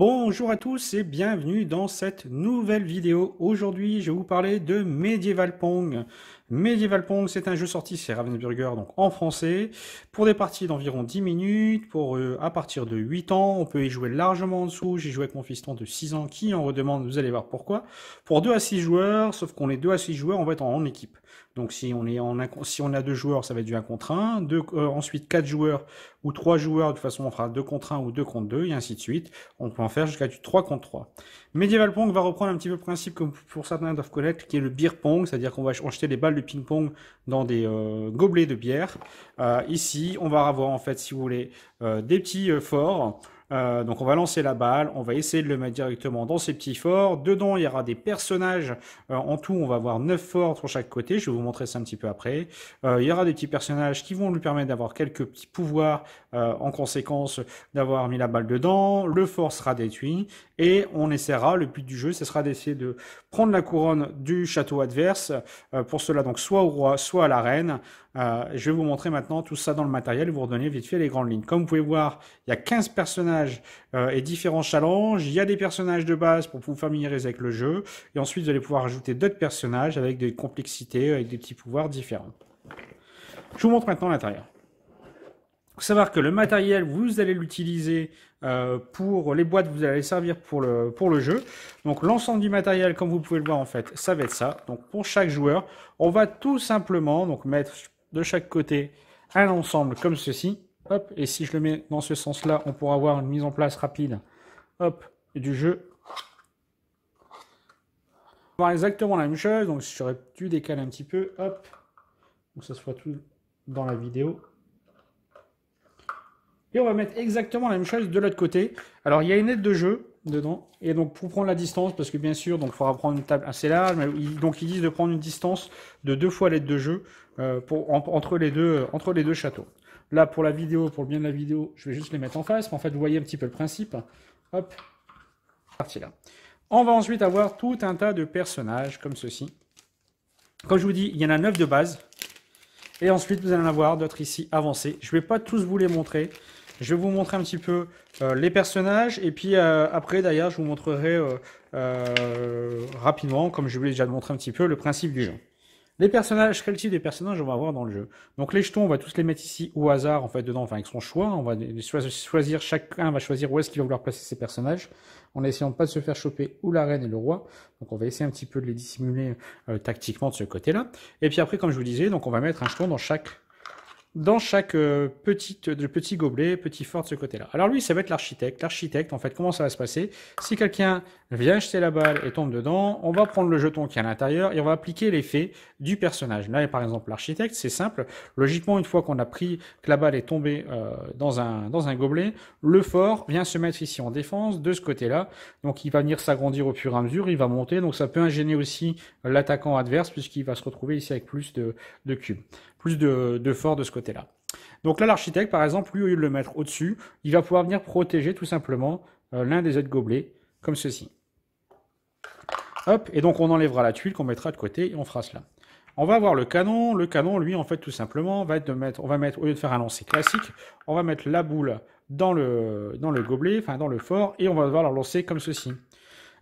Bonjour à tous et bienvenue dans cette nouvelle vidéo. Aujourd'hui, je vais vous parler de Medieval Pong. Medieval Pong, c'est un jeu sorti chez Ravensburger, donc en français, pour des parties d'environ 10 minutes, pour euh, à partir de 8 ans, on peut y jouer largement en dessous, j'ai joué avec mon fiston de 6 ans qui en redemande, vous allez voir pourquoi, pour 2 à 6 joueurs, sauf qu'on est 2 à 6 joueurs, on va être en, équipe. Donc si on, est en, si on a 2 joueurs, ça va être du 1 contre 1, euh, ensuite 4 joueurs ou 3 joueurs, de toute façon on fera 2 contre 1 ou 2 contre 2, et ainsi de suite, on faire jusqu'à du 3 contre 3. Medieval Pong va reprendre un petit peu le principe que pour certains doivent connaître, qui est le beer pong, c'est-à-dire qu'on va jeter des balles de ping-pong dans des euh, gobelets de bière. Euh, ici, on va avoir en fait, si vous voulez, euh, des petits forts euh, donc on va lancer la balle, on va essayer de le mettre directement dans ces petits forts. Dedans, il y aura des personnages. Euh, en tout, on va avoir 9 forts sur chaque côté. Je vais vous montrer ça un petit peu après. Euh, il y aura des petits personnages qui vont lui permettre d'avoir quelques petits pouvoirs en conséquence d'avoir mis la balle dedans. Le fort sera détruit et on essaiera, le but du jeu, ce sera d'essayer de prendre la couronne du château adverse. pour cela, donc soit au roi, soit à la reine. Euh, je vais vous montrer maintenant tout ça dans le matériel et vous redonner vite fait les grandes lignes. Comme vous pouvez voir, il y a 15 personnages euh, et différents challenges. Il y a des personnages de base pour vous familiariser avec le jeu. Et ensuite, vous allez pouvoir ajouter d'autres personnages avec des complexités, avec des petits pouvoirs différents. Je vous montre maintenant l'intérieur faut savoir que le matériel, vous allez l'utiliser euh, pour les boîtes, vous allez servir pour le, pour le jeu. Donc l'ensemble du matériel, comme vous pouvez le voir en fait, ça va être ça. Donc pour chaque joueur, on va tout simplement donc mettre de chaque côté un ensemble comme ceci. Hop, et si je le mets dans ce sens-là, on pourra avoir une mise en place rapide hop, du jeu. On va avoir exactement la même chose, donc si j'aurais dû décaler un petit peu, hop, donc ça se voit tout dans la vidéo. Et on va mettre exactement la même chose de l'autre côté. Alors il y a une aide de jeu, dedans. Et donc pour prendre la distance, parce que bien sûr, donc il faudra prendre une table assez large, mais ils, donc ils disent de prendre une distance de deux fois l'aide de jeu euh, pour, entre, les deux, entre les deux châteaux. Là, pour la vidéo, pour le bien de la vidéo, je vais juste les mettre en face, pour en fait, vous voyez un petit peu le principe. Hop, parti là. On va ensuite avoir tout un tas de personnages comme ceci. Comme je vous dis, il y en a neuf de base. Et ensuite, vous allez en avoir d'autres ici avancés. Je ne vais pas tous vous les montrer. Je vais vous montrer un petit peu euh, les personnages et puis euh, après d'ailleurs je vous montrerai euh, rapidement, comme je vous l'ai déjà montré un petit peu, le principe du jeu. Les personnages, quel type de personnages on va avoir dans le jeu Donc les jetons, on va tous les mettre ici au hasard en fait dedans, enfin avec son choix, on va choisir, chacun va choisir où est-ce qu'il va vouloir placer ses personnages, en essayant pas de se faire choper ou la reine et le roi. Donc on va essayer un petit peu de les dissimuler tactiquement de ce côté-là. Et puis après, comme je vous disais, donc on va mettre un jeton dans chaque dans chaque euh, petite, euh, petit gobelet, petit fort de ce côté-là. Alors lui, ça va être l'architecte. L'architecte, en fait, comment ça va se passer Si quelqu'un vient acheter la balle et tombe dedans, on va prendre le jeton qui est à l'intérieur et on va appliquer l'effet du personnage. Là, par exemple, l'architecte, c'est simple. Logiquement, une fois qu'on a pris que la balle est tombée euh, dans, un, dans un gobelet, le fort vient se mettre ici en défense de ce côté-là. Donc il va venir s'agrandir au fur et à mesure, il va monter. Donc ça peut ingéner aussi l'attaquant adverse puisqu'il va se retrouver ici avec plus de cubes plus de, fort de ce côté-là. Donc là, l'architecte, par exemple, lui, au lieu de le mettre au-dessus, il va pouvoir venir protéger tout simplement euh, l'un des autres gobelets, comme ceci. Hop, et donc on enlèvera la tuile qu'on mettra de côté et on fera cela. On va voir le canon. Le canon, lui, en fait, tout simplement, va être de mettre, on va mettre, au lieu de faire un lancer classique, on va mettre la boule dans le, dans le gobelet, enfin dans le fort, et on va devoir le lancer comme ceci.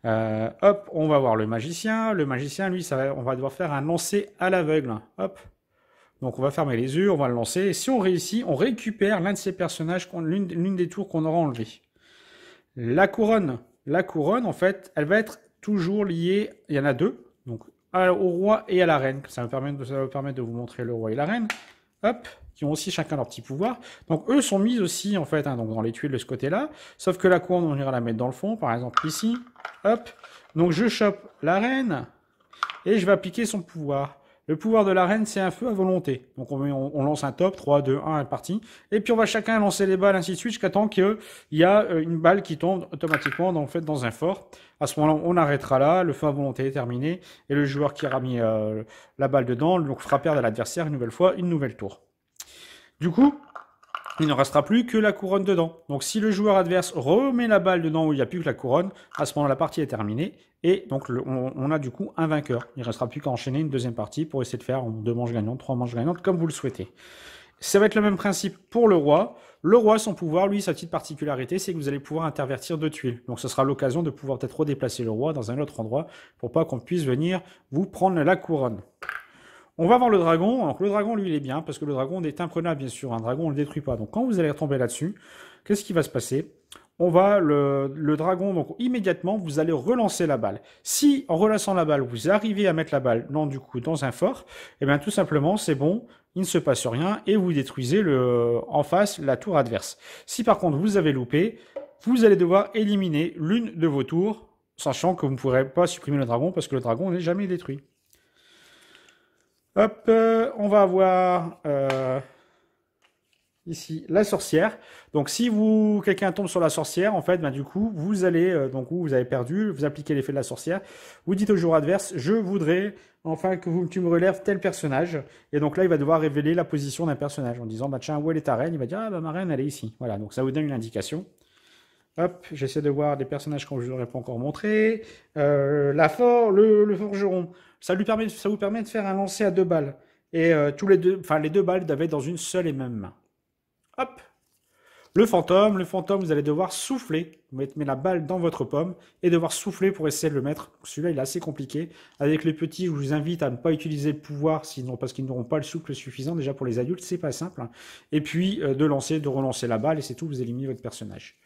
Euh, hop, on va voir le magicien. Le magicien, lui, ça on va devoir faire un lancer à l'aveugle. Hop, donc on va fermer les yeux, on va le lancer, et si on réussit, on récupère l'un de ces personnages, l'une des tours qu'on aura enlevées. La couronne, la couronne en fait, elle va être toujours liée, il y en a deux, donc au roi et à la reine, ça va, permettre, permettre de vous montrer le roi et la reine, hop, qui ont aussi chacun leur petit pouvoir. Donc eux sont mis aussi en fait hein, dans les tuiles de ce côté-là, sauf que la couronne on ira la mettre dans le fond, par exemple ici, hop. Donc je chope la reine et je vais appliquer son pouvoir. Le pouvoir de la reine, c'est un feu à volonté. Donc on, lance un top, 3, 2, 1, elle parti. Et puis on va chacun lancer les balles, ainsi de suite, jusqu'à temps qu'il y a euh, une balle qui tombe automatiquement dans, en fait, dans un fort. À ce moment-là, on arrêtera là, le feu à volonté est terminé, et le joueur qui aura mis euh, la balle dedans donc fera perdre à l'adversaire une nouvelle fois, une nouvelle tour. Du coup, il ne restera plus que la couronne dedans. Donc si le joueur adverse remet la balle dedans où il n'y a plus que la couronne, à ce moment-là, la partie est terminée. Et donc on, a du coup un vainqueur. Il ne restera plus qu'à enchaîner une deuxième partie pour essayer de faire deux manches gagnantes, trois manches gagnantes, comme vous le souhaitez. Ça va être le même principe pour le roi. Le roi, son pouvoir, lui, sa petite particularité, c'est que vous allez pouvoir intervertir deux tuiles. Donc ce sera l'occasion de pouvoir peut-être redéplacer le roi dans un autre endroit pour pas qu'on puisse venir vous prendre la couronne. On va voir le dragon. Donc le dragon, lui, il est bien, parce que le dragon est imprenable, bien sûr. Un dragon, on ne le détruit pas. Donc quand vous allez retomber là-dessus, qu'est-ce qui va se passer on va le, dragon, donc immédiatement, vous allez relancer la balle. Si en relançant la balle, vous arrivez à mettre la balle non, du coup, dans un fort, eh bien tout simplement, c'est bon, il ne se passe rien et vous détruisez le, en face la tour adverse. Si par contre vous avez loupé, vous allez devoir éliminer l'une de vos tours, sachant que vous ne pourrez pas supprimer le dragon parce que le dragon n'est jamais détruit. Hop, euh, on va avoir euh, ici la sorcière. Donc si vous quelqu'un tombe sur la sorcière, en fait, ben, du coup, vous allez, euh, donc vous, avez perdu, vous appliquez l'effet de la sorcière, vous dites au joueur adverse, je voudrais enfin que vous, tu me relèves tel personnage. Et donc là, il va devoir révéler la position d'un personnage en disant, bah tiens, où est ta reine Il va dire, ah bah ma reine, elle est ici. Voilà, donc ça vous donne une indication. Hop, j'essaie de voir des personnages que je n'aurais pas encore montré. Euh, la le, forgeron. Ça, vous permet de faire un lancer à deux balles. Et euh, tous les deux, enfin les deux balles d'avoir dans une seule et même main. Hop. Le fantôme, le fantôme, vous allez devoir souffler. Vous mettez la balle dans votre pomme et devoir souffler pour essayer de le mettre. Celui-là, il est assez compliqué. Avec les petits, je vous invite à ne pas utiliser le pouvoir sinon parce qu'ils n'auront pas le souffle suffisant. Déjà pour les adultes, c'est pas simple. Et puis euh, de lancer, de relancer la balle et c'est tout. Vous éliminez votre personnage.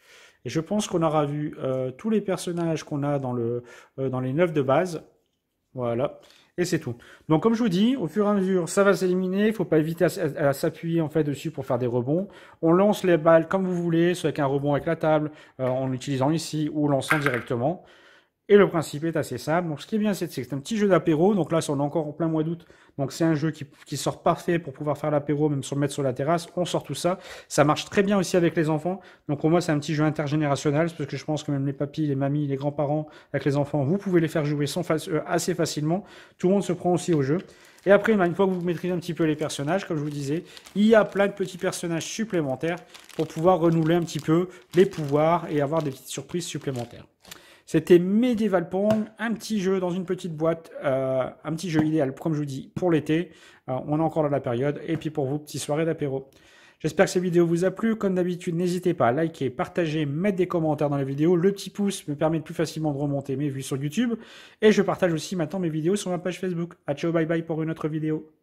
Et je pense qu'on aura vu euh, tous les personnages qu'on a dans, le, euh, dans les neuf de base. Voilà. Et c'est tout. Donc comme je vous dis, au fur et à mesure, ça va s'éliminer. Il faut pas éviter à, s'appuyer en fait dessus pour faire des rebonds. On lance les balles comme vous voulez, soit avec un rebond avec la table, euh, en utilisant ici ou lançant directement. Et le principe est assez simple. Donc, ce qui est bien, c'est que c'est un petit jeu d'apéro. Donc là, on est encore en plein mois d'août, donc c'est un jeu qui, sort parfait pour pouvoir faire l'apéro, même le mettre sur la terrasse. On sort tout ça. Ça marche très bien aussi avec les enfants. Donc pour moi, c'est un petit jeu intergénérationnel parce que je pense que même les papis, les mamies, les grands-parents avec les enfants, vous pouvez les faire jouer sans euh, assez facilement. Tout le monde se prend aussi au jeu. Et après, ben, une fois que vous maîtrisez un petit peu les personnages, comme je vous disais, il y a plein de petits personnages supplémentaires pour pouvoir renouveler un petit peu les pouvoirs et avoir des petites surprises supplémentaires. C'était Medieval Pong, un petit jeu dans une petite boîte, euh, un petit jeu idéal, comme je vous dis, pour l'été. Euh, on est encore dans la période. Et puis pour vous, petite soirée d'apéro. J'espère que cette vidéo vous a plu. Comme d'habitude, n'hésitez pas à liker, partager, mettre des commentaires dans la vidéo. Le petit pouce me permet de plus facilement de remonter mes vues sur YouTube. Et je partage aussi maintenant mes vidéos sur ma page Facebook. A ciao, bye bye pour une autre vidéo.